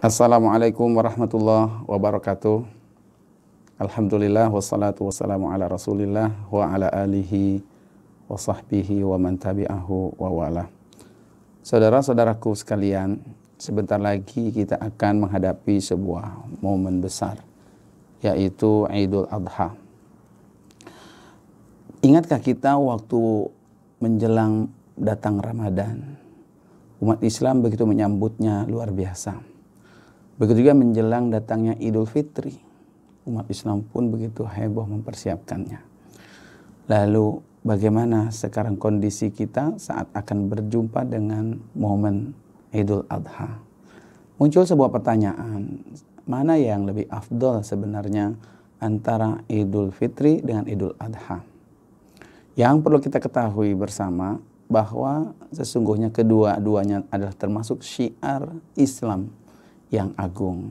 Assalamualaikum warahmatullahi wabarakatuh. Alhamdulillah wassalatu wassalamu ala Rasulillah wa ala alihi wa sahbihi wa man tabi'ahu wa wala. Saudara-saudaraku sekalian, sebentar lagi kita akan menghadapi sebuah momen besar yaitu Idul Adha. Ingatkah kita waktu menjelang datang Ramadan? Umat Islam begitu menyambutnya luar biasa Begitu juga menjelang datangnya Idul Fitri, umat Islam pun begitu heboh mempersiapkannya. Lalu bagaimana sekarang kondisi kita saat akan berjumpa dengan momen Idul Adha? Muncul sebuah pertanyaan, mana yang lebih afdol sebenarnya antara Idul Fitri dengan Idul Adha? Yang perlu kita ketahui bersama bahwa sesungguhnya kedua-duanya adalah termasuk syiar Islam yang agung.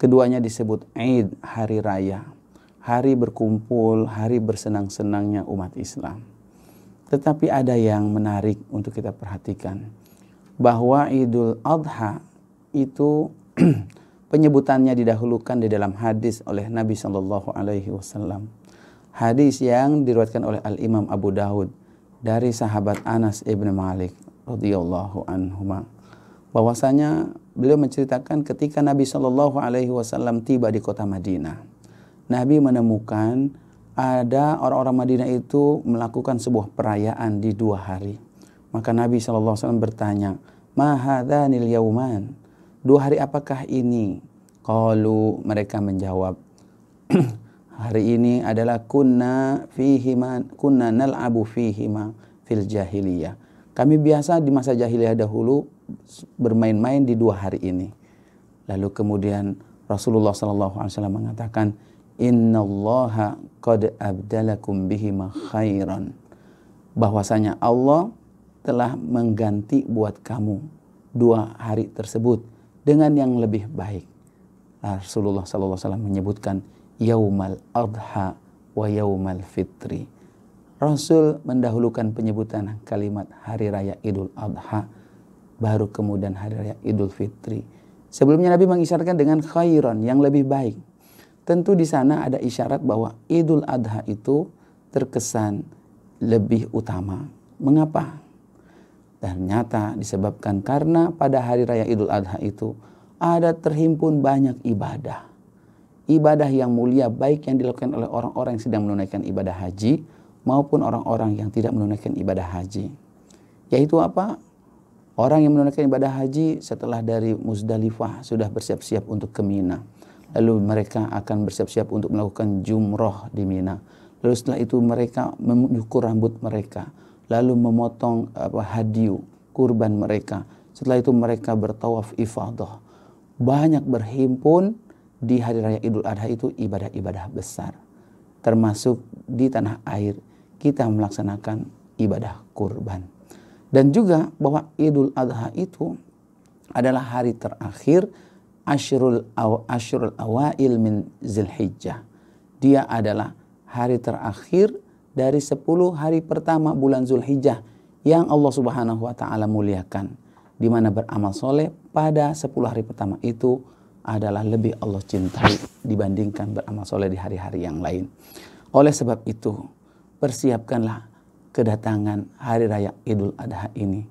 Keduanya disebut Eid, hari raya, hari berkumpul, hari bersenang-senangnya umat Islam. Tetapi ada yang menarik untuk kita perhatikan bahwa Idul Adha itu penyebutannya didahulukan di dalam hadis oleh Nabi Shallallahu Alaihi Wasallam. Hadis yang diriwayatkan oleh Al Imam Abu Dawud dari sahabat Anas ibn Malik radhiyallahu anhumah bahwasanya beliau menceritakan ketika Nabi Shallallahu Alaihi Wasallam tiba di kota Madinah, Nabi menemukan ada orang-orang Madinah itu melakukan sebuah perayaan di dua hari. Maka Nabi Shallallahu Alaihi Wasallam bertanya, nil yauman, dua hari apakah ini? Kalau mereka menjawab, hari ini adalah kunna fihima kunna nal'abu fihima fil jahiliyah. Kami biasa di masa jahiliyah dahulu bermain-main di dua hari ini. Lalu kemudian Rasulullah SAW mengatakan, Inna Allah qad abdalakum bihima khairan. Bahwasanya Allah telah mengganti buat kamu dua hari tersebut dengan yang lebih baik. Rasulullah SAW menyebutkan yaumal adha wa yaumal fitri. Rasul mendahulukan penyebutan kalimat hari raya Idul Adha baru kemudian hari raya Idul Fitri. Sebelumnya Nabi mengisyaratkan dengan khairon yang lebih baik. Tentu di sana ada isyarat bahwa Idul Adha itu terkesan lebih utama. Mengapa? Ternyata disebabkan karena pada hari raya Idul Adha itu ada terhimpun banyak ibadah. Ibadah yang mulia baik yang dilakukan oleh orang-orang yang sedang menunaikan ibadah haji maupun orang-orang yang tidak menunaikan ibadah haji. Yaitu apa? Orang yang menunaikan ibadah haji setelah dari Muzdalifah sudah bersiap-siap untuk ke Mina. Lalu mereka akan bersiap-siap untuk melakukan jumroh di Mina. Lalu setelah itu mereka menyukur rambut mereka. Lalu memotong apa, hadiu, kurban mereka. Setelah itu mereka bertawaf ifadah. Banyak berhimpun di hari raya Idul Adha itu ibadah-ibadah besar. Termasuk di tanah air kita melaksanakan ibadah kurban. Dan juga bahwa Idul Adha itu adalah hari terakhir Ashrul aw, Ashrul Awail min Zulhijjah. Dia adalah hari terakhir dari 10 hari pertama bulan Zulhijjah yang Allah Subhanahu wa taala muliakan di mana beramal soleh pada 10 hari pertama itu adalah lebih Allah cintai dibandingkan beramal soleh di hari-hari yang lain. Oleh sebab itu, persiapkanlah kedatangan hari raya Idul Adha ini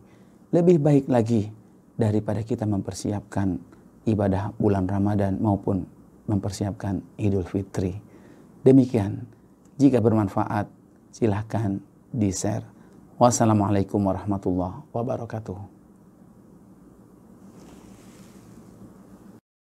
lebih baik lagi daripada kita mempersiapkan ibadah bulan Ramadan maupun mempersiapkan Idul Fitri. Demikian, jika bermanfaat silahkan di-share. Wassalamualaikum warahmatullahi wabarakatuh.